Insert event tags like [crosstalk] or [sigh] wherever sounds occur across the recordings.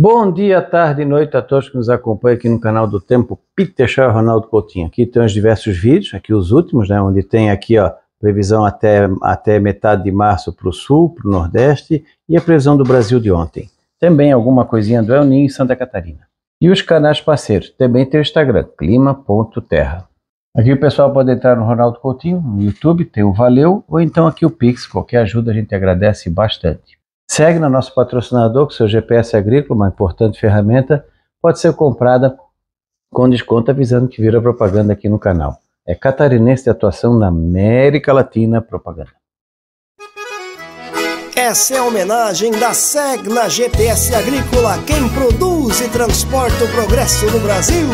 Bom dia, tarde e noite a todos que nos acompanham aqui no canal do Tempo Peter Shaw Ronaldo Coutinho. Aqui tem os diversos vídeos, aqui os últimos, né, onde tem aqui ó, previsão até, até metade de março para o sul, para o nordeste e a previsão do Brasil de ontem. Também alguma coisinha do El Ninho em Santa Catarina. E os canais parceiros, também tem o Instagram, clima.terra. Aqui o pessoal pode entrar no Ronaldo Coutinho, no YouTube, tem o Valeu, ou então aqui o Pix, qualquer ajuda a gente agradece bastante. Segna, nosso patrocinador, o seu GPS é agrícola, uma importante ferramenta, pode ser comprada com desconto, avisando que vira propaganda aqui no canal. É catarinense de atuação na América Latina Propaganda. Essa é a homenagem da Segna GPS Agrícola, quem produz e transporta o progresso no Brasil.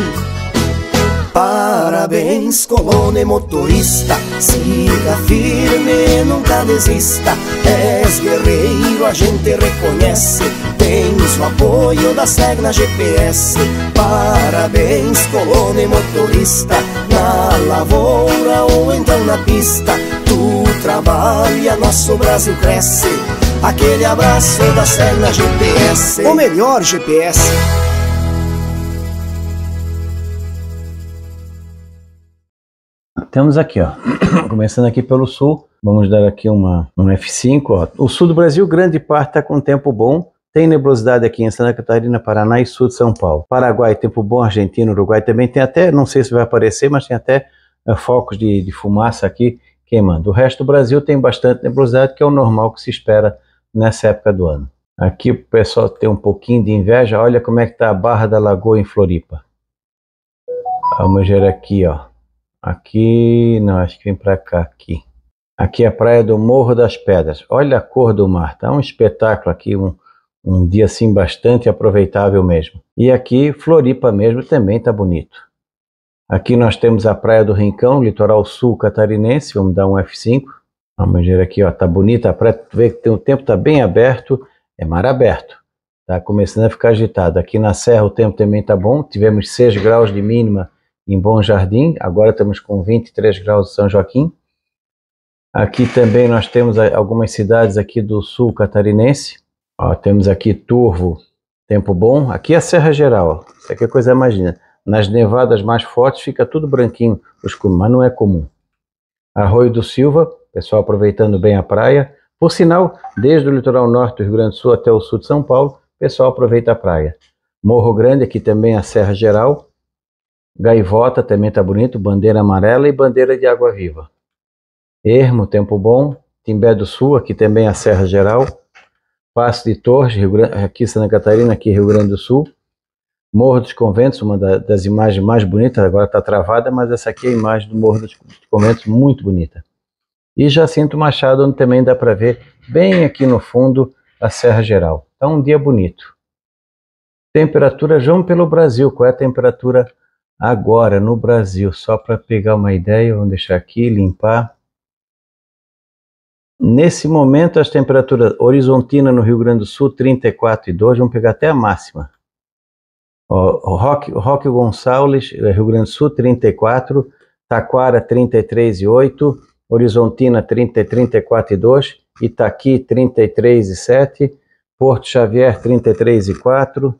Parabéns, colono e motorista, siga firme, nunca desista. És guerreiro, a gente reconhece, tens o apoio da Segna GPS. Parabéns, colono e motorista, na lavoura ou então na pista. Tu trabalha, nosso Brasil cresce. Aquele abraço da Serna GPS. O melhor GPS. temos aqui, ó, [coughs] começando aqui pelo sul, vamos dar aqui uma, um F5, ó. o sul do Brasil, grande parte está com tempo bom, tem nebulosidade aqui em Santa Catarina, Paraná e sul de São Paulo. Paraguai, tempo bom, Argentina, Uruguai também tem até, não sei se vai aparecer, mas tem até é, focos de, de fumaça aqui queimando. O resto do Brasil tem bastante nebulosidade, que é o normal que se espera nessa época do ano. Aqui o pessoal tem um pouquinho de inveja, olha como é que está a Barra da Lagoa em Floripa. Vamos ver aqui, ó. Aqui, não, acho que vem para cá, aqui. Aqui é a praia do Morro das Pedras. Olha a cor do mar, tá um espetáculo aqui, um, um dia assim bastante aproveitável mesmo. E aqui, Floripa mesmo também tá bonito. Aqui nós temos a Praia do Rincão, litoral sul catarinense, vamos dar um F5. Vamos ver aqui, ó, tá bonita a praia, tu vê que tem, o tempo tá bem aberto, é mar aberto. Tá começando a ficar agitado. Aqui na Serra o tempo também tá bom, tivemos 6 graus de mínima em Bom Jardim, agora estamos com 23 graus de São Joaquim. Aqui também nós temos algumas cidades aqui do sul catarinense. Ó, temos aqui Turvo, tempo bom. Aqui é a Serra Geral, isso aqui é coisa imagina. Nas nevadas mais fortes fica tudo branquinho, os mas não é comum. Arroio do Silva, pessoal aproveitando bem a praia. Por sinal, desde o litoral norte do Rio Grande do Sul até o sul de São Paulo, pessoal aproveita a praia. Morro Grande, aqui também é a Serra Geral. Gaivota também tá bonito, bandeira amarela e bandeira de água viva. Ermo, tempo bom. Timbé do Sul, aqui também a Serra Geral. Passo de Torres, Grande, aqui Santa Catarina, aqui Rio Grande do Sul. Morro dos Conventos, uma da, das imagens mais bonitas, agora está travada, mas essa aqui é a imagem do Morro dos Conventos, muito bonita. E Jacinto Machado, onde também dá para ver, bem aqui no fundo, a Serra Geral. Está um dia bonito. Temperatura, João pelo Brasil, qual é a temperatura agora no Brasil, só para pegar uma ideia, vamos deixar aqui, limpar. Nesse momento, as temperaturas horizontina no Rio Grande do Sul, 34 e 2, vamos pegar até a máxima. O Roque, Roque Gonçalves, eh, Rio Grande do Sul, 34, Taquara, 33,8, Horizontina, 30, 2, Itaqui, 33,7, Porto Xavier, 33,4,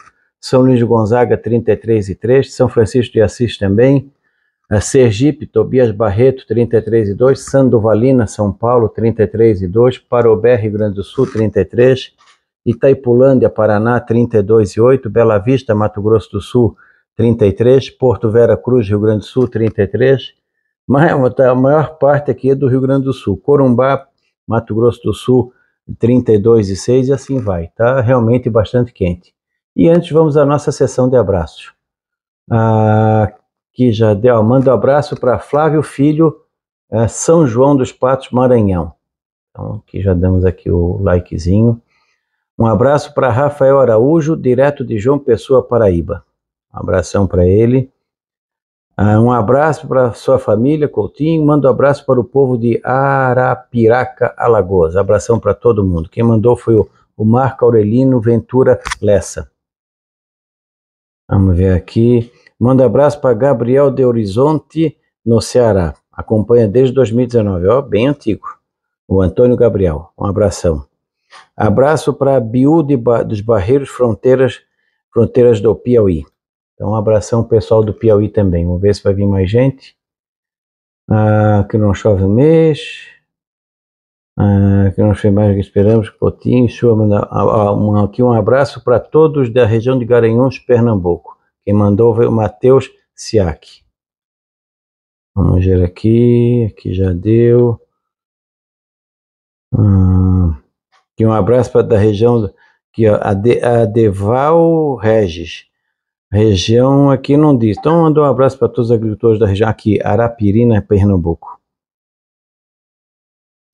são Luís de Gonzaga 33 e 3, São Francisco de Assis também, eh, Sergipe, Tobias Barreto 33 e 2, Sandovalina, São Paulo 33 e 2, Parobé, Rio Grande do Sul 33, Itaipulândia, Paraná 32 e 8, Bela Vista, Mato Grosso do Sul 33, Porto Vera Cruz, Rio Grande do Sul 33, mas é tá, a maior parte aqui é do Rio Grande do Sul, Corumbá, Mato Grosso do Sul 32 e 6 e assim vai, tá realmente bastante quente. E antes vamos à nossa sessão de abraços. Ah, que já deu, manda um abraço para Flávio Filho, é, São João dos Patos, Maranhão. Então, aqui já damos aqui o likezinho. Um abraço para Rafael Araújo, direto de João Pessoa, Paraíba. Um abração para ele. Ah, um abraço para sua família, Coutinho. Manda um abraço para o povo de Arapiraca, Alagoas. Abração para todo mundo. Quem mandou foi o, o Marco Aurelino Ventura Lessa. Vamos ver aqui. Manda abraço para Gabriel de Horizonte, no Ceará. Acompanha desde 2019, ó, bem antigo. O Antônio Gabriel, um abração. Abraço para Biú ba dos Barreiros Fronteiras, Fronteiras do Piauí. Então, um abração pessoal do Piauí também. Vamos ver se vai vir mais gente. Ah, que não chove mês. Ah, que não sei mais do que esperamos, potinho. Sua, aqui um abraço para todos da região de Garanhuns, Pernambuco. Quem mandou foi o Matheus Siak. Vamos ver aqui, aqui já deu. Ah, aqui um abraço para da região que a, de, a Deval Regis. Região aqui não diz. Então, mando um abraço para todos os agricultores da região aqui, Arapirina, Pernambuco.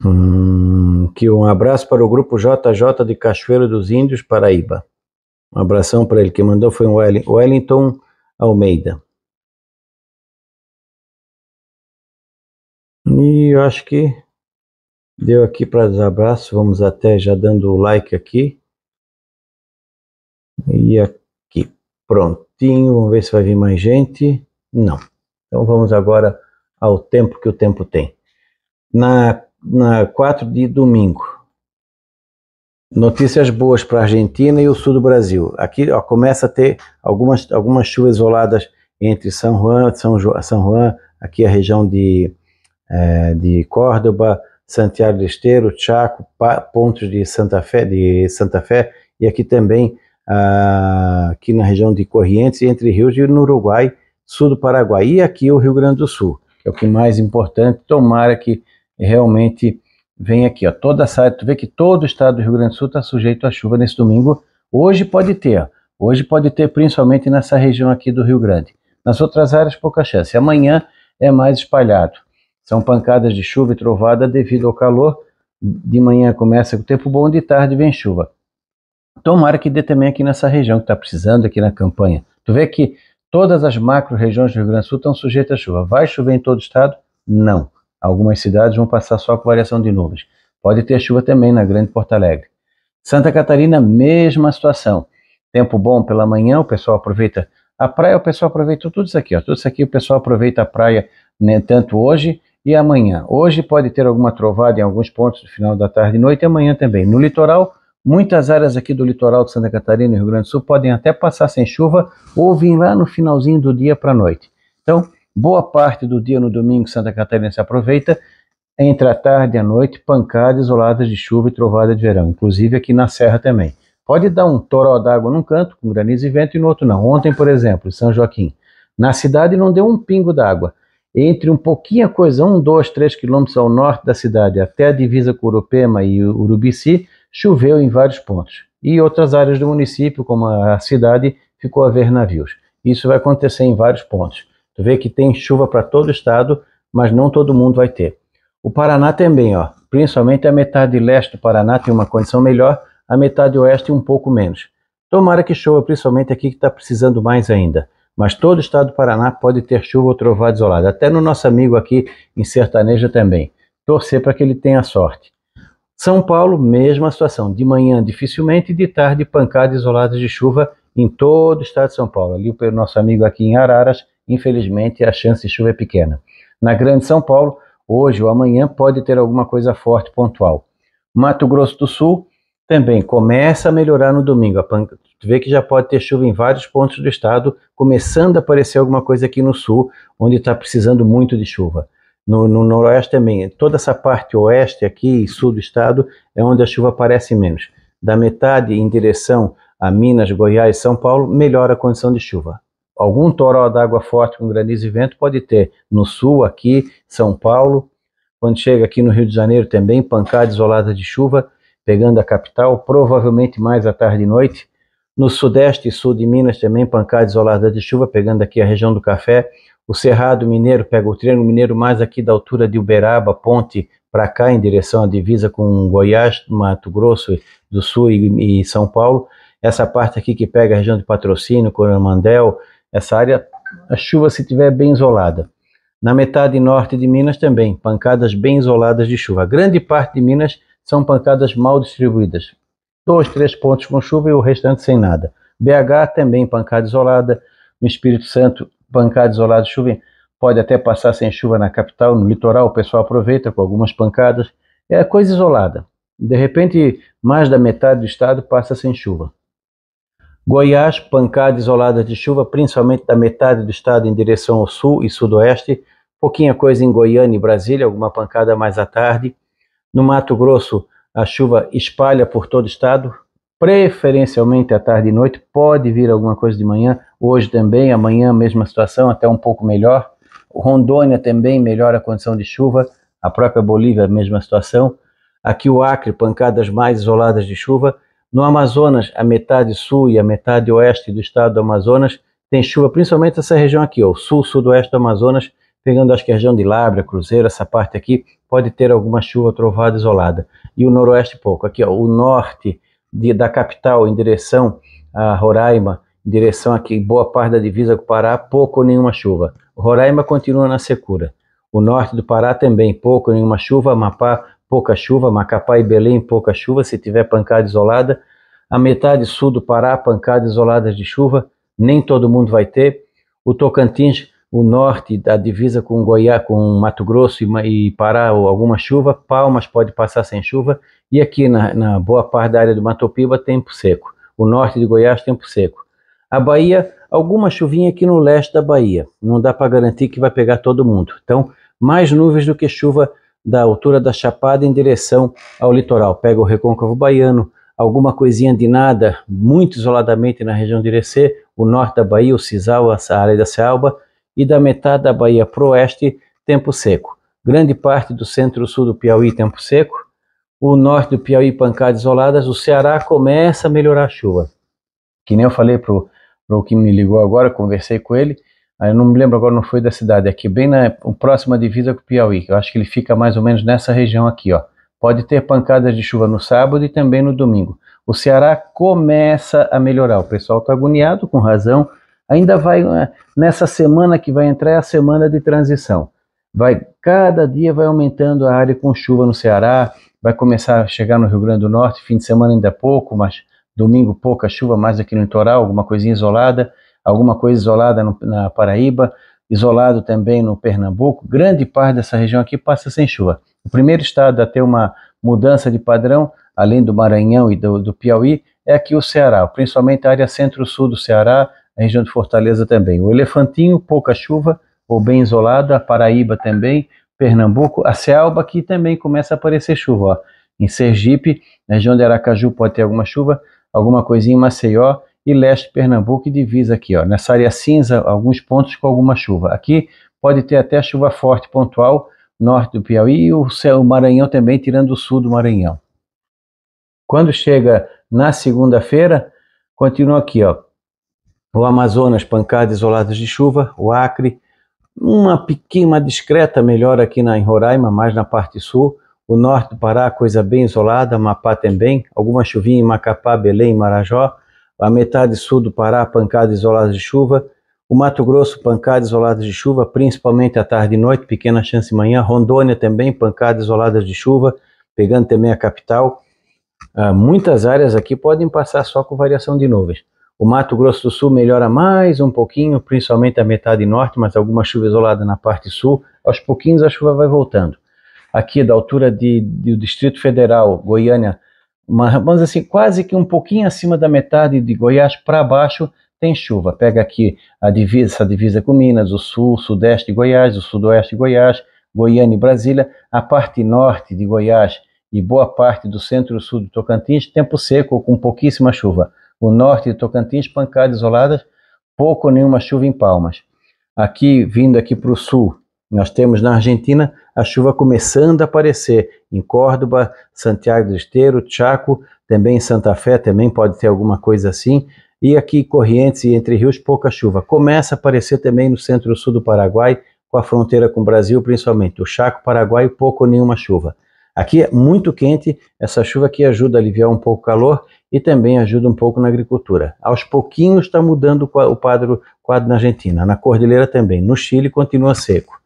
Hum, que um abraço para o grupo JJ de Cachoeiro dos Índios, Paraíba. Um abração para ele. Quem mandou foi o Wellington Almeida. E eu acho que deu aqui para os abraços. Vamos até já dando o like aqui. E aqui, prontinho. Vamos ver se vai vir mais gente. Não. Então vamos agora ao tempo que o tempo tem. Na na 4 de domingo. Notícias boas para a Argentina e o sul do Brasil. Aqui ó, começa a ter algumas, algumas chuvas isoladas entre São Juan, São, João, São Juan, aqui a região de, é, de Córdoba, Santiago do Esteiro, Chaco, pa, pontos de Santa Fé, de Santa Fé e aqui também ah, aqui na região de Corrientes, entre rios e no Uruguai, sul do Paraguai e aqui o Rio Grande do Sul, é o que mais importante. Tomara que realmente vem aqui, ó, toda essa área, tu vê que todo o estado do Rio Grande do Sul está sujeito à chuva nesse domingo. Hoje pode ter, ó, hoje pode ter principalmente nessa região aqui do Rio Grande. Nas outras áreas, pouca chance. Amanhã é mais espalhado. São pancadas de chuva e trovada devido ao calor. De manhã começa com tempo bom, de tarde vem chuva. Tomara que dê também aqui nessa região que está precisando aqui na campanha. Tu vê que todas as macro regiões do Rio Grande do Sul estão sujeitas à chuva. Vai chover em todo o estado? Não. Algumas cidades vão passar só com variação de nuvens. Pode ter chuva também na Grande Porto Alegre. Santa Catarina, mesma situação. Tempo bom pela manhã, o pessoal aproveita a praia, o pessoal aproveita tudo isso aqui. Ó. Tudo isso aqui o pessoal aproveita a praia, né, tanto hoje e amanhã. Hoje pode ter alguma trovada em alguns pontos no final da tarde e noite, e amanhã também. No litoral, Muitas áreas aqui do litoral de Santa Catarina e Rio Grande do Sul podem até passar sem chuva ou vir lá no finalzinho do dia para a noite. Então, Boa parte do dia no domingo, Santa Catarina se aproveita entre a tarde e a noite, pancadas isoladas de chuva e trovada de verão, inclusive aqui na Serra também. Pode dar um toró d'água num canto, com granizo e vento, e no outro não. Ontem, por exemplo, em São Joaquim, na cidade não deu um pingo d'água. Entre um pouquinho a coisa, um, dois, três quilômetros ao norte da cidade, até a divisa com Urupema e Urubici, choveu em vários pontos. E outras áreas do município, como a cidade, ficou a ver navios. Isso vai acontecer em vários pontos. Tu vê que tem chuva para todo o estado, mas não todo mundo vai ter. O Paraná também, ó, principalmente a metade leste do Paraná tem uma condição melhor, a metade oeste um pouco menos. Tomara que chova, principalmente aqui que está precisando mais ainda. Mas todo o estado do Paraná pode ter chuva ou trovada isolada. Até no nosso amigo aqui em Sertaneja também. Torcer para que ele tenha sorte. São Paulo, mesma situação. De manhã, dificilmente, de tarde, pancadas isoladas de chuva em todo o estado de São Paulo. Ali o nosso amigo aqui em Araras infelizmente a chance de chuva é pequena. Na Grande São Paulo, hoje ou amanhã pode ter alguma coisa forte pontual. Mato Grosso do Sul também começa a melhorar no domingo. A vê que já pode ter chuva em vários pontos do estado, começando a aparecer alguma coisa aqui no sul, onde está precisando muito de chuva. No, no, noroeste também, toda essa parte oeste aqui e sul do estado é onde a chuva aparece menos. Da metade em direção a Minas, Goiás e São Paulo, melhora a condição de chuva algum toró d'água forte com granizo e vento pode ter. No sul, aqui, São Paulo, quando chega aqui no Rio de Janeiro também, pancada isolada de chuva, pegando a capital, provavelmente mais à tarde e noite. No sudeste e sul de Minas também, pancada isolada de chuva, pegando aqui a região do Café. O Cerrado Mineiro pega o Triângulo Mineiro mais aqui da altura de Uberaba, Ponte, para cá, em direção à divisa com Goiás, Mato Grosso do Sul e, e São Paulo. Essa parte aqui que pega a região de Patrocínio, Coromandel, essa área, a chuva se tiver bem isolada. Na metade norte de Minas também, pancadas bem isoladas de chuva. A grande parte de Minas são pancadas mal distribuídas. Dois, três pontos com chuva e o restante sem nada. BH também pancada isolada. No Espírito Santo, pancada isolada de chuva. Pode até passar sem chuva na capital, no litoral, o pessoal aproveita com algumas pancadas. É coisa isolada. De repente, mais da metade do estado passa sem chuva. Goiás, pancada isolada de chuva, principalmente da metade do estado em direção ao sul e sudoeste. Pouquinha coisa em Goiânia e Brasília, alguma pancada mais à tarde. No Mato Grosso, a chuva espalha por todo o estado, preferencialmente à tarde e noite. Pode vir alguma coisa de manhã, hoje também, amanhã, mesma situação, até um pouco melhor. Rondônia também melhora a condição de chuva, a própria Bolívia, mesma situação. Aqui o Acre, pancadas mais isoladas de chuva. No Amazonas, a metade sul e a metade oeste do estado do Amazonas tem chuva, principalmente essa região aqui, o sul, sudoeste do Amazonas, pegando acho que a região de Labra, Cruzeiro, essa parte aqui, pode ter alguma chuva trovada isolada. E o noroeste pouco. Aqui, ó, o norte de, da capital em direção a Roraima, em direção aqui, boa parte da divisa com o Pará, pouco ou nenhuma chuva. Roraima continua na secura. O norte do Pará também, pouco ou nenhuma chuva, Amapá, pouca chuva, Macapá e Belém, pouca chuva, se tiver pancada isolada. A metade sul do Pará, pancada isolada de chuva, nem todo mundo vai ter. O Tocantins, o norte da divisa com Goiás, com Mato Grosso e, e Pará, alguma chuva. Palmas pode passar sem chuva. E aqui na, na boa parte da área do Mato Piba, tempo seco. O norte de Goiás, tempo seco. A Bahia, alguma chuvinha aqui no leste da Bahia. Não dá para garantir que vai pegar todo mundo. Então, mais nuvens do que chuva da altura da Chapada em direção ao litoral. Pega o Recôncavo Baiano, alguma coisinha de nada, muito isoladamente na região de Irecê, o norte da Bahia, o Cisal, a área da Selva e da metade da Bahia para o oeste, tempo seco. Grande parte do centro-sul do Piauí, tempo seco. O norte do Piauí, pancadas isoladas. O Ceará começa a melhorar a chuva. Que nem eu falei para o que me ligou agora, conversei com ele, ah, eu não me lembro agora, não foi da cidade, aqui bem na próxima divisa com o Piauí, eu acho que ele fica mais ou menos nessa região aqui, ó. Pode ter pancadas de chuva no sábado e também no domingo. O Ceará começa a melhorar, o pessoal está agoniado, com razão, ainda vai, eh, nessa semana que vai entrar é a semana de transição, vai, cada dia vai aumentando a área com chuva no Ceará, vai começar a chegar no Rio Grande do Norte, fim de semana ainda pouco, mas domingo pouca chuva, mais aqui no litoral, alguma coisinha isolada, alguma coisa isolada no, na Paraíba, isolado também no Pernambuco, grande parte dessa região aqui passa sem chuva. O primeiro estado a ter uma mudança de padrão, além do Maranhão e do, do Piauí, é aqui o Ceará, principalmente a área centro-sul do Ceará, a região de Fortaleza também. O Elefantinho, pouca chuva, ou bem isolada, a Paraíba também, Pernambuco, a Cealba aqui também começa a aparecer chuva. Ó. Em Sergipe, na região de Aracaju pode ter alguma chuva, alguma coisinha em Maceió, e leste Pernambuco e divisa aqui, ó, nessa área cinza, alguns pontos com alguma chuva. Aqui pode ter até chuva forte pontual, norte do Piauí e o céu Maranhão também, tirando o sul do Maranhão. Quando chega na segunda-feira, continua aqui, ó, o Amazonas, pancadas isoladas de chuva, o Acre, uma pequena, discreta melhora aqui na, em Roraima, mais na parte sul, o norte do Pará, coisa bem isolada, Amapá também, alguma chuvinha em Macapá, Belém, Marajó, a metade sul do Pará, pancadas isoladas de chuva, o Mato Grosso, pancadas isoladas de chuva, principalmente à tarde e noite, pequena chance de manhã, Rondônia também, pancadas isoladas de chuva, pegando também a capital. Ah, muitas áreas aqui podem passar só com variação de nuvens. O Mato Grosso do Sul melhora mais um pouquinho, principalmente a metade norte, mas alguma chuva isolada na parte sul. Aos pouquinhos a chuva vai voltando. Aqui da altura de, do Distrito Federal, Goiânia, mas assim, quase que um pouquinho acima da metade de Goiás para baixo tem chuva. Pega aqui a divisa, essa divisa com Minas, o sul, sudeste de Goiás, o sudoeste de Goiás, Goiânia e Brasília, a parte norte de Goiás e boa parte do centro-sul do Tocantins, tempo seco com pouquíssima chuva. O norte de Tocantins, pancadas isoladas, pouco nenhuma chuva em Palmas. Aqui, vindo aqui para o sul, nós temos na Argentina a chuva começando a aparecer em Córdoba, Santiago do Esteiro, Chaco, também em Santa Fé também pode ter alguma coisa assim. E aqui Corrientes e Entre Rios pouca chuva. Começa a aparecer também no centro-sul do Paraguai, com a fronteira com o Brasil principalmente. O Chaco, Paraguai, pouco ou nenhuma chuva. Aqui é muito quente, essa chuva aqui ajuda a aliviar um pouco o calor e também ajuda um pouco na agricultura. Aos pouquinhos está mudando o quadro, quadro na Argentina, na Cordilheira também. No Chile continua seco.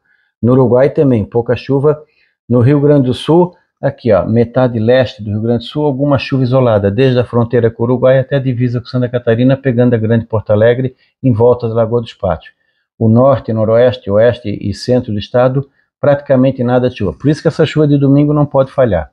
No Uruguai também, pouca chuva. No Rio Grande do Sul, aqui ó, metade leste do Rio Grande do Sul, alguma chuva isolada, desde a fronteira com o Uruguai até a divisa com Santa Catarina, pegando a Grande Porto Alegre em volta da Lagoa dos Pátios. O norte, noroeste, oeste e centro do estado, praticamente nada de chuva. Por isso que essa chuva de domingo não pode falhar.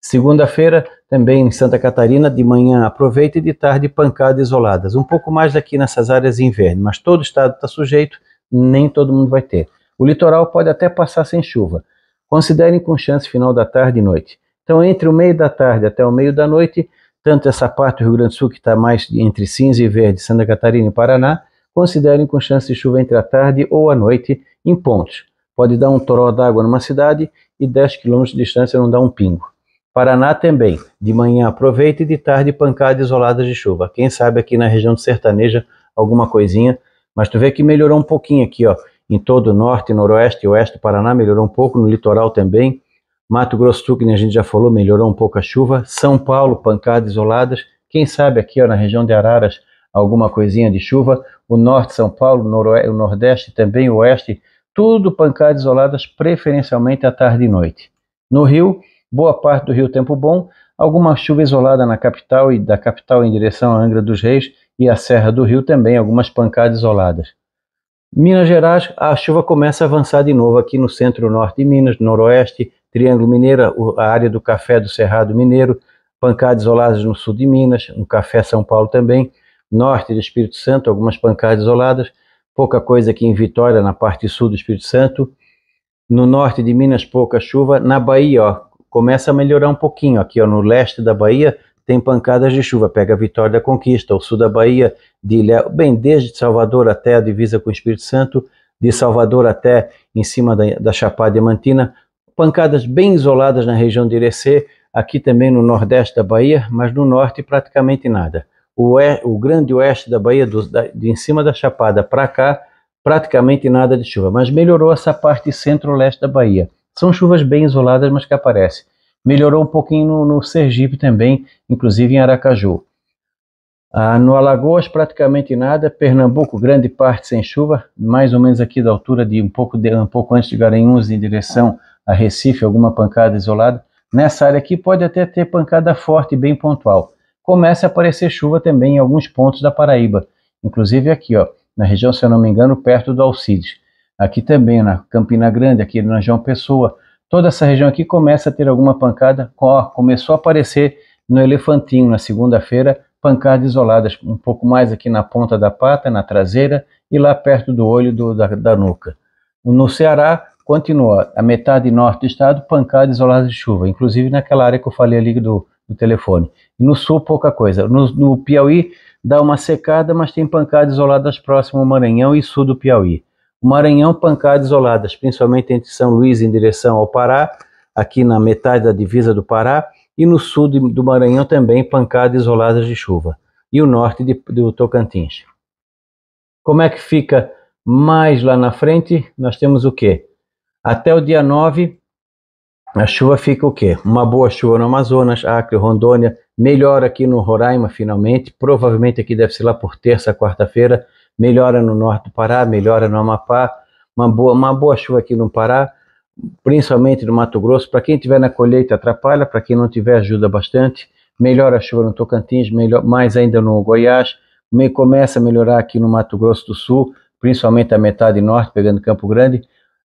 Segunda-feira, também em Santa Catarina, de manhã aproveita e de tarde pancadas isoladas. Um pouco mais aqui nessas áreas em mas todo o estado está sujeito, nem todo mundo vai ter. O litoral pode até passar sem chuva. Considerem com chance final da tarde e noite. Então, entre o meio da tarde até o meio da noite, tanto essa parte do Rio Grande do Sul, que está mais entre cinza e verde, Santa Catarina e Paraná, considerem com chance de chuva entre a tarde ou a noite em pontos. Pode dar um toró d'água numa cidade e 10 quilômetros de distância não dá um pingo. Paraná também. De manhã aproveita e de tarde pancadas isoladas de chuva. Quem sabe aqui na região sertaneja alguma coisinha, mas tu vê que melhorou um pouquinho aqui, ó em todo o norte, noroeste e oeste do Paraná, melhorou um pouco, no litoral também. Mato Grosso do Sul, a gente já falou, melhorou um pouco a chuva. São Paulo, pancadas isoladas. Quem sabe aqui ó, na região de Araras, alguma coisinha de chuva. O norte, São Paulo, noroeste, o nordeste também, o oeste, tudo pancadas isoladas, preferencialmente à tarde e noite. No Rio, boa parte do Rio tempo bom, alguma chuva isolada na capital e da capital em direção à Angra dos Reis e à Serra do Rio também, algumas pancadas isoladas. Minas Gerais, a chuva começa a avançar de novo aqui no centro-norte de Minas, noroeste, Triângulo Mineiro, a área do café do Cerrado Mineiro, pancadas isoladas no sul de Minas, no Café São Paulo também, norte do Espírito Santo, algumas pancadas isoladas, pouca coisa aqui em Vitória, na parte sul do Espírito Santo, no norte de Minas, pouca chuva, na Bahia, ó, começa a melhorar um pouquinho aqui, ó, no leste da Bahia, tem pancadas de chuva, pega a Vitória da Conquista, o sul da Bahia, de bem, desde Salvador até a divisa com o Espírito Santo, de Salvador até em cima da, da Chapada Diamantina, pancadas bem isoladas na região de Irecê, aqui também no nordeste da Bahia, mas no norte praticamente nada. O, o grande oeste da Bahia, do, da, de em cima da Chapada para cá, praticamente nada de chuva, mas melhorou essa parte centro-leste da Bahia. São chuvas bem isoladas, mas que aparecem. Melhorou um pouquinho no, no Sergipe também, inclusive em Aracaju. Ah, no Alagoas, praticamente nada. Pernambuco, grande parte sem chuva, mais ou menos aqui da altura de um pouco, de, um pouco antes de Garanhuns, em direção a Recife, alguma pancada isolada. Nessa área aqui pode até ter pancada forte, bem pontual. Começa a aparecer chuva também em alguns pontos da Paraíba, inclusive aqui, ó, na região, se eu não me engano, perto do Alcides. Aqui também, na Campina Grande, aqui na João Pessoa, toda essa região aqui começa a ter alguma pancada. Ó, começou a aparecer no elefantinho na segunda-feira, pancadas isoladas, um pouco mais aqui na ponta da pata, na traseira e lá perto do olho do, da, da, nuca. No Ceará, continua a metade norte do estado, pancadas isoladas de chuva, inclusive naquela área que eu falei ali do, do telefone. no sul, pouca coisa. No, no Piauí, dá uma secada, mas tem pancadas isoladas próximo ao Maranhão e sul do Piauí. O Maranhão, pancadas isoladas, principalmente entre São Luís em direção ao Pará, aqui na metade da divisa do Pará, e no sul do Maranhão também pancadas isoladas de chuva, e o norte de, do Tocantins. Como é que fica mais lá na frente? Nós temos o quê? Até o dia 9, a chuva fica o quê? Uma boa chuva no Amazonas, Acre, Rondônia, melhor aqui no Roraima finalmente, provavelmente aqui deve ser lá por terça, quarta-feira, melhora no norte do Pará, melhora no Amapá, uma boa, uma boa chuva aqui no Pará, principalmente no Mato Grosso. Para quem tiver na colheita atrapalha, para quem não tiver ajuda bastante. Melhora a chuva no Tocantins, melhor, mais ainda no Goiás. Meio começa a melhorar aqui no Mato Grosso do Sul, principalmente a metade norte, pegando Campo Grande.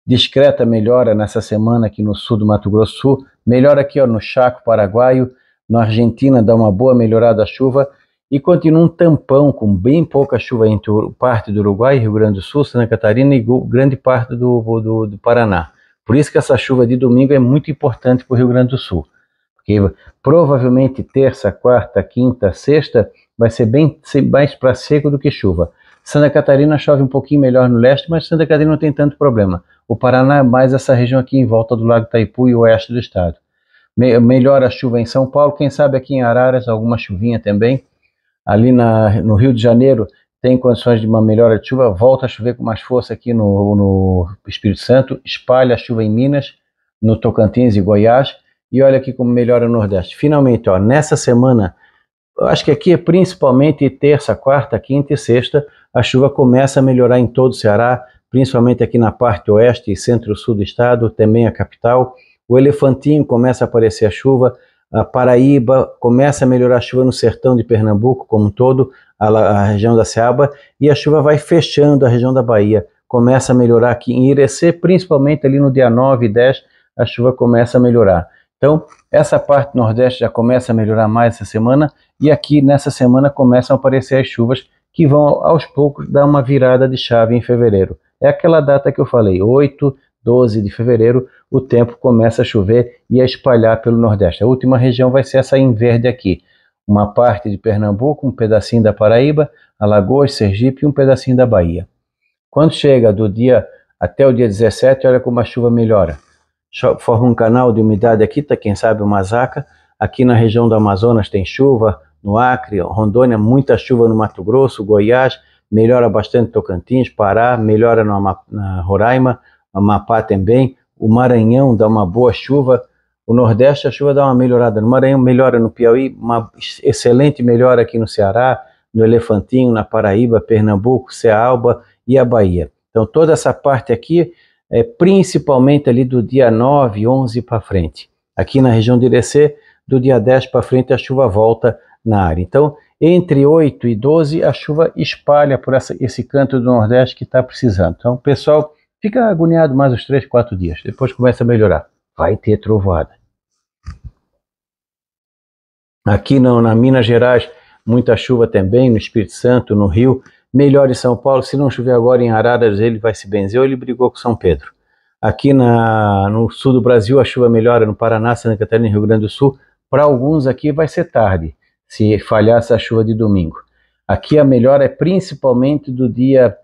Discreta melhora nessa semana aqui no sul do Mato Grosso do Sul. Melhora aqui ó, no Chaco Paraguaio, na Argentina dá uma boa melhorada a chuva e continua um tampão com bem pouca chuva entre parte do Uruguai, Rio Grande do Sul, Santa Catarina e grande parte do, do, do Paraná. Por isso que essa chuva de domingo é muito importante para o Rio Grande do Sul. Porque provavelmente terça, quarta, quinta, sexta vai ser bem mais para seco do que chuva. Santa Catarina chove um pouquinho melhor no leste, mas Santa Catarina não tem tanto problema. O Paraná é mais essa região aqui em volta do Lago Itaipu e oeste do estado. Me melhora a chuva em São Paulo, quem sabe aqui em Araras alguma chuvinha também ali na, no Rio de Janeiro tem condições de uma melhora de chuva, volta a chover com mais força aqui no, no Espírito Santo, espalha a chuva em Minas, no Tocantins e Goiás, e olha aqui como melhora o Nordeste. Finalmente, ó, nessa semana, eu acho que aqui é principalmente terça, quarta, quinta e sexta, a chuva começa a melhorar em todo o Ceará, principalmente aqui na parte oeste e centro-sul do estado, também a capital. O elefantinho começa a aparecer a chuva, a Paraíba, começa a melhorar a chuva no sertão de Pernambuco como um todo, a, a região da Ceaba, e a chuva vai fechando a região da Bahia. Começa a melhorar aqui em Irecê, principalmente ali no dia 9 e 10, a chuva começa a melhorar. Então, essa parte nordeste já começa a melhorar mais essa semana, e aqui nessa semana começam a aparecer as chuvas que vão aos poucos dar uma virada de chave em fevereiro. É aquela data que eu falei, 8, 12 de fevereiro, o tempo começa a chover e a espalhar pelo Nordeste. A última região vai ser essa em verde aqui. Uma parte de Pernambuco, um pedacinho da Paraíba, Alagoas, Sergipe e um pedacinho da Bahia. Quando chega do dia até o dia 17, olha como a chuva melhora. Forma um canal de umidade aqui, tá, quem sabe uma zaca. Aqui na região do Amazonas tem chuva, no Acre, Rondônia, muita chuva no Mato Grosso, Goiás, melhora bastante Tocantins, Pará, melhora no Roraima, Amapá também, o Maranhão dá uma boa chuva, o Nordeste a chuva dá uma melhorada. No Maranhão melhora no Piauí, uma excelente melhora aqui no Ceará, no Elefantinho, na Paraíba, Pernambuco, Cealba e a Bahia. Então toda essa parte aqui, é principalmente ali do dia 9, 11 para frente. Aqui na região de Irecê, do dia 10 para frente a chuva volta na área. Então, entre 8 e 12, a chuva espalha por essa, esse canto do Nordeste que está precisando. Então, pessoal, Fica agoniado mais uns 3, 4 dias. Depois começa a melhorar. Vai ter trovoada. Aqui na, na Minas Gerais, muita chuva também, no Espírito Santo, no Rio. Melhor em São Paulo, se não chover agora em Araras, ele vai se benzer ou ele brigou com São Pedro. Aqui na, no sul do Brasil, a chuva melhora no Paraná, Santa Catarina e Rio Grande do Sul. Para alguns aqui vai ser tarde, se falhar essa chuva de domingo. Aqui a melhora é principalmente do dia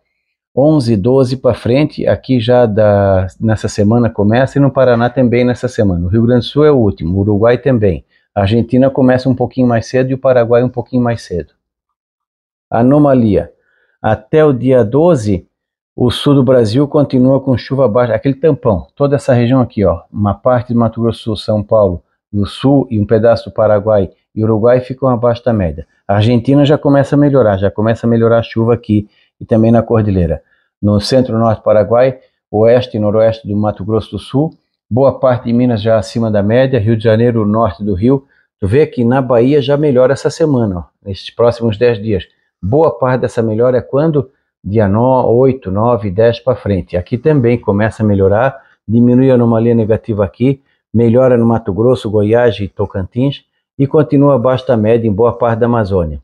11, 12 para frente, aqui já da, nessa semana começa e no Paraná também nessa semana. O Rio Grande do Sul é o último, o Uruguai também. A Argentina começa um pouquinho mais cedo e o Paraguai um pouquinho mais cedo. Anomalia. Até o dia 12, o sul do Brasil continua com chuva baixa, aquele tampão, toda essa região aqui, ó, uma parte de Mato Grosso, São Paulo, do sul e um pedaço do Paraguai e Uruguai ficam abaixo da média. A Argentina já começa a melhorar, já começa a melhorar a chuva aqui e também na Cordilheira. No centro-norte do Paraguai, oeste e noroeste do Mato Grosso do Sul, boa parte de Minas já acima da média, Rio de Janeiro, norte do Rio. Tu vê que na Bahia já melhora essa semana, ó, nesses próximos 10 dias. Boa parte dessa melhora é quando dia 8, 9, 10 para frente. Aqui também começa a melhorar, diminui a anomalia negativa aqui, melhora no Mato Grosso, Goiás e Tocantins e continua abaixo da média em boa parte da Amazônia.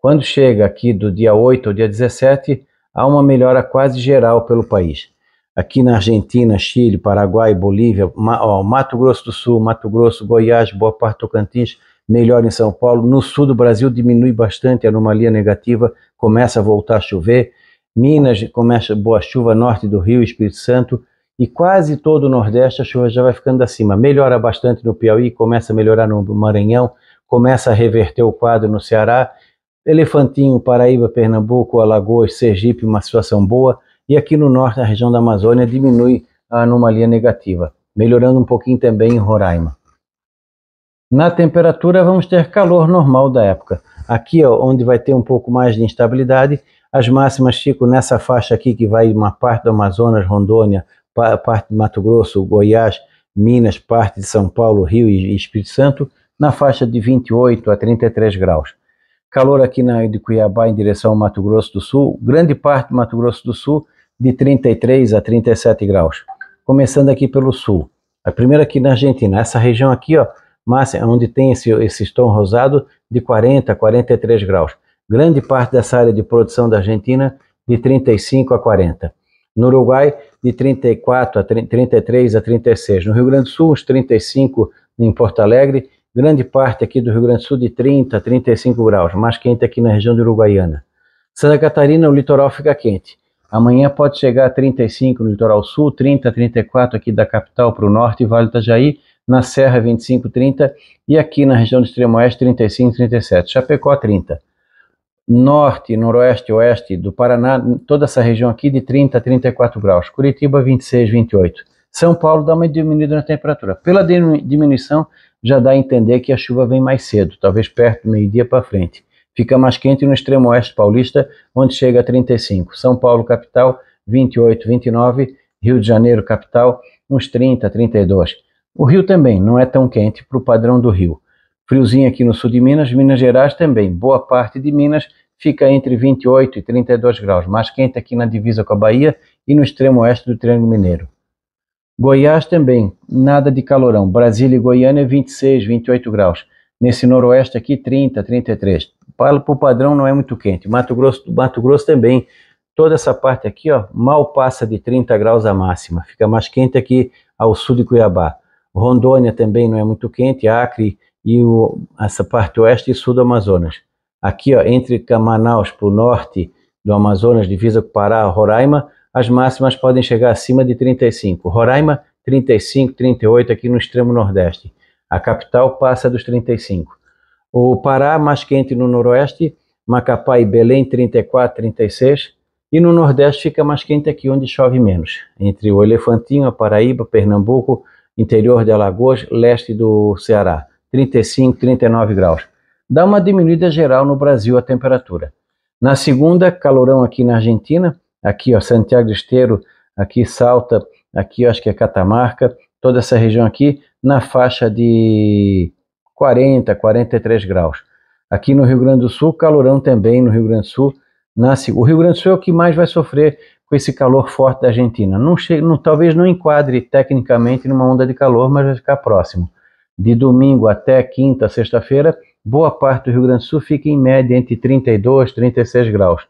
Quando chega aqui do dia 8 ao dia 17, há uma melhora quase geral pelo país. Aqui na Argentina, Chile, Paraguai, Bolívia, Mato Grosso do Sul, Mato Grosso, Goiás, boa parte do Tocantins, melhora em São Paulo. No sul do Brasil diminui bastante a anomalia negativa, começa a voltar a chover. Minas começa boa chuva, norte do Rio, Espírito Santo e quase todo o Nordeste a chuva já vai ficando acima. Melhora bastante no Piauí, começa a melhorar no Maranhão, começa a reverter o quadro no Ceará Elefantinho, Paraíba, Pernambuco, Alagoas, Sergipe, uma situação boa. E aqui no norte, na região da Amazônia, diminui a anomalia negativa, melhorando um pouquinho também em Roraima. Na temperatura, vamos ter calor normal da época. Aqui, ó, onde vai ter um pouco mais de instabilidade, as máximas ficam nessa faixa aqui que vai uma parte do Amazonas, Rondônia, parte de Mato Grosso, Goiás, Minas, parte de São Paulo, Rio e Espírito Santo, na faixa de 28 a 33 graus calor aqui na, de Cuiabá em direção ao Mato Grosso do Sul, grande parte do Mato Grosso do Sul de 33 a 37 graus. Começando aqui pelo sul. A primeira aqui na Argentina, essa região aqui, ó, Márcia, é onde tem esse, esse tom rosado de 40 a 43 graus. Grande parte dessa área de produção da Argentina de 35 a 40. No Uruguai, de 34 a 33 a 36. No Rio Grande do Sul, uns 35 em Porto Alegre grande parte aqui do Rio Grande do Sul de 30, 35 graus, mais quente aqui na região de Uruguaiana. Santa Catarina, o litoral fica quente. Amanhã pode chegar a 35 no litoral sul, 30, 34 aqui da capital para o norte, Vale do Itajaí, na Serra 25, 30 e aqui na região do extremo oeste 35, 37, Chapecó 30. Norte, noroeste, oeste do Paraná, toda essa região aqui de 30 a 34 graus. Curitiba 26, 28. São Paulo dá uma diminuída na temperatura. Pela diminuição já dá a entender que a chuva vem mais cedo, talvez perto do meio-dia para frente. Fica mais quente no extremo oeste paulista, onde chega a 35. São Paulo, capital, 28, 29. Rio de Janeiro, capital, uns 30, 32. O Rio também não é tão quente para o padrão do Rio. Friozinho aqui no sul de Minas, Minas Gerais também. Boa parte de Minas fica entre 28 e 32 graus, mais quente aqui na divisa com a Bahia e no extremo oeste do Triângulo Mineiro. Goiás também, nada de calorão. Brasília e Goiânia, 26, 28 graus. Nesse noroeste aqui, 30, 33. Para o padrão não é muito quente. Mato Grosso, Mato Grosso também. Toda essa parte aqui, ó, mal passa de 30 graus a máxima. Fica mais quente aqui ao sul de Cuiabá. Rondônia também não é muito quente. Acre e o, essa parte oeste e sul do Amazonas. Aqui, ó, entre Manaus para o norte do Amazonas, divisa com Pará, Roraima, as máximas podem chegar acima de 35. Roraima, 35, 38 aqui no extremo nordeste. A capital passa dos 35. O Pará, mais quente no noroeste, Macapá e Belém, 34, 36. E no nordeste fica mais quente aqui onde chove menos, entre o Elefantinho, a Paraíba, Pernambuco, interior de Alagoas, leste do Ceará, 35, 39 graus. Dá uma diminuída geral no Brasil a temperatura. Na segunda, calorão aqui na Argentina, aqui ó, Santiago de Esteiro, aqui Salta, aqui acho que é Catamarca, toda essa região aqui na faixa de 40, 43 graus. Aqui no Rio Grande do Sul, calorão também no Rio Grande do Sul. Nasce, o Rio Grande do Sul é o que mais vai sofrer com esse calor forte da Argentina. Não chega, não, talvez não enquadre tecnicamente numa onda de calor, mas vai ficar próximo. De domingo até quinta, sexta-feira, boa parte do Rio Grande do Sul fica em média entre 32 e 36 graus.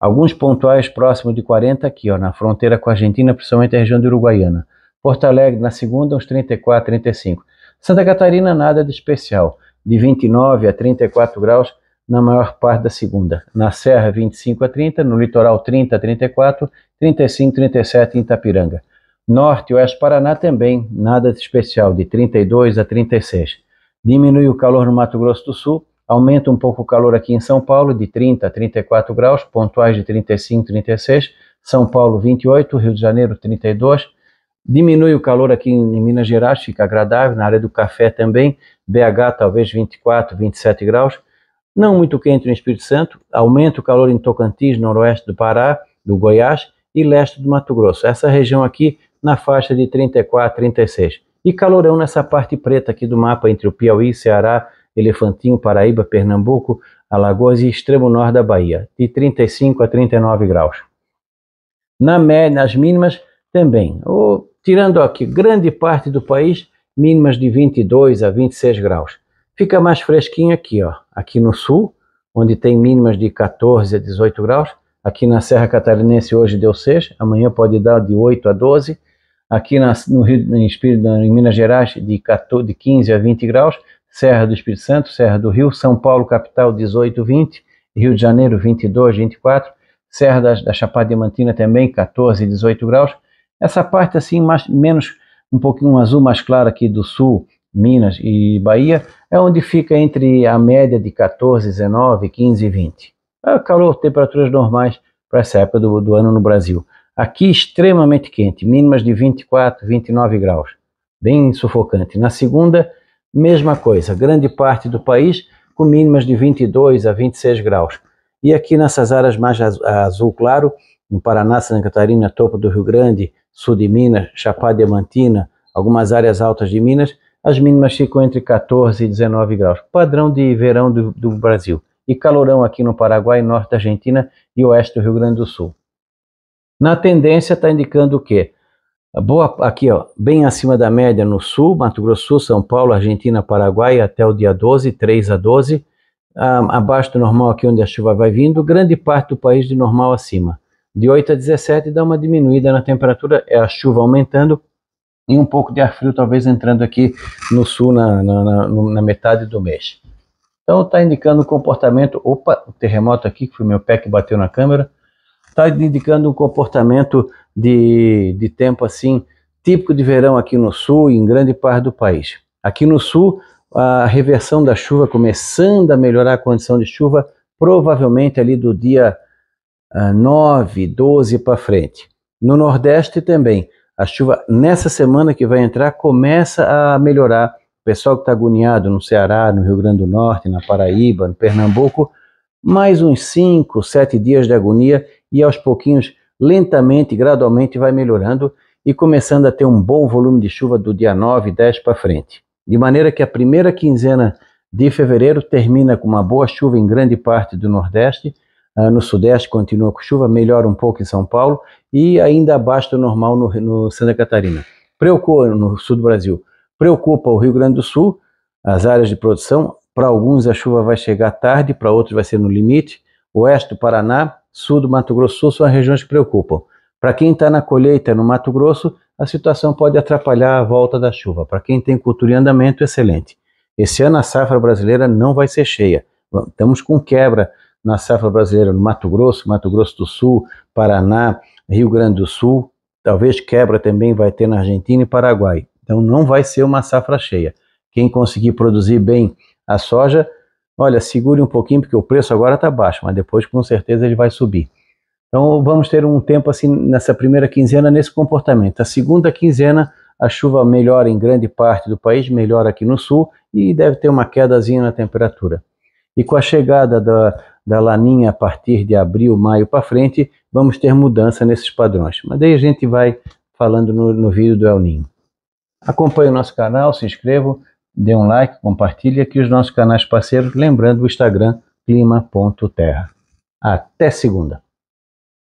Alguns pontuais próximos de 40 aqui, ó, na fronteira com a Argentina, principalmente a região de Uruguaiana. Porto Alegre, na segunda, uns 34, 35. Santa Catarina, nada de especial, de 29 a 34 graus na maior parte da segunda. Na Serra, 25 a 30, no litoral, 30 a 34, 35, 37 em Itapiranga. Norte e Oeste Paraná também, nada de especial, de 32 a 36. Diminui o calor no Mato Grosso do Sul, aumenta um pouco o calor aqui em São Paulo, de 30 a 34 graus, pontuais de 35, 36, São Paulo 28, Rio de Janeiro 32, diminui o calor aqui em Minas Gerais, fica agradável, na área do café também, BH talvez 24, 27 graus, não muito quente no Espírito Santo, aumenta o calor em Tocantins, noroeste do Pará, do Goiás e leste do Mato Grosso. Essa região aqui na faixa de 34, 36. E calorão nessa parte preta aqui do mapa entre o Piauí, Ceará, Elefantinho, Paraíba, Pernambuco, Alagoas e extremo norte da Bahia, de 35 a 39 graus. Na média, nas mínimas também, ou, tirando aqui grande parte do país, mínimas de 22 a 26 graus. Fica mais fresquinho aqui, ó, aqui no sul, onde tem mínimas de 14 a 18 graus. Aqui na Serra Catarinense hoje deu 6, amanhã pode dar de 8 a 12 aqui na, no Rio, em, Espírito, em Minas Gerais de, 14, de 15 a 20 graus, Serra do Espírito Santo, Serra do Rio, São Paulo, capital 18, 20, Rio de Janeiro 22, 24, Serra da, da Chapada Diamantina também 14, 18 graus. Essa parte assim, mais, menos um pouquinho azul mais claro aqui do sul, Minas e Bahia, é onde fica entre a média de 14, 19, 15 e 20. É calor, temperaturas normais para essa época do, do ano no Brasil. Aqui extremamente quente, mínimas de 24, 29 graus, bem sufocante. Na segunda, Mesma coisa, grande parte do país com mínimas de 22 a 26 graus. E aqui nessas áreas mais azul claro, no Paraná, Santa Catarina, topo do Rio Grande, sul de Minas, Chapada Diamantina, algumas áreas altas de Minas, as mínimas ficam entre 14 e 19 graus, padrão de verão do, do Brasil. E calorão aqui no Paraguai, norte da Argentina e oeste do Rio Grande do Sul. Na tendência está indicando o quê? Boa, aqui, ó, bem acima da média no sul, Mato Grosso, São Paulo, Argentina, Paraguai, até o dia 12, 3 a 12. abaixo do normal aqui onde a chuva vai vindo, grande parte do país de normal acima. De 8 a 17 dá uma diminuída na temperatura, é a chuva aumentando e um pouco de ar frio talvez entrando aqui no sul na, na, na, na metade do mês. Então está indicando o comportamento, opa, o terremoto aqui, que foi meu pé que bateu na câmera, está indicando um comportamento de, de tempo assim, típico de verão aqui no sul e em grande parte do país. Aqui no sul, a reversão da chuva começando a melhorar a condição de chuva, provavelmente ali do dia ah, 9, 12 para frente. No Nordeste também, a chuva nessa semana que vai entrar começa a melhorar. O pessoal que está agoniado no Ceará, no Rio Grande do Norte, na Paraíba, no Pernambuco, mais uns 5, 7 dias de agonia e aos pouquinhos, lentamente, gradualmente, vai melhorando e começando a ter um bom volume de chuva do dia 9 e 10 para frente. De maneira que a primeira quinzena de fevereiro termina com uma boa chuva em grande parte do Nordeste. Ah, no Sudeste continua com chuva, melhora um pouco em São Paulo e ainda abaixo do normal no, no Santa Catarina. Preocupa no sul do Brasil. Preocupa o Rio Grande do Sul, as áreas de produção. Para alguns a chuva vai chegar tarde, para outros vai ser no limite. Oeste do Paraná, sul do Mato Grosso Sul são as regiões que preocupam. Para quem está na colheita no Mato Grosso, a situação pode atrapalhar a volta da chuva. Para quem tem cultura em andamento, excelente. Esse ano a safra brasileira não vai ser cheia. Estamos com quebra na safra brasileira no Mato Grosso, Mato Grosso do Sul, Paraná, Rio Grande do Sul. Talvez quebra também vai ter na Argentina e Paraguai. Então não vai ser uma safra cheia. Quem conseguir produzir bem a soja olha, segure um pouquinho porque o preço agora está baixo, mas depois com certeza ele vai subir. Então vamos ter um tempo assim nessa primeira quinzena nesse comportamento. A segunda quinzena a chuva melhora em grande parte do país, melhora aqui no sul e deve ter uma quedazinha na temperatura. E com a chegada da, da laninha a partir de abril, maio para frente, vamos ter mudança nesses padrões. Mas daí a gente vai falando no, no vídeo do El Ninho. Acompanhe o nosso canal, se inscreva, dê um like, compartilhe aqui os nossos canais parceiros, lembrando o Instagram clima.terra. Até segunda!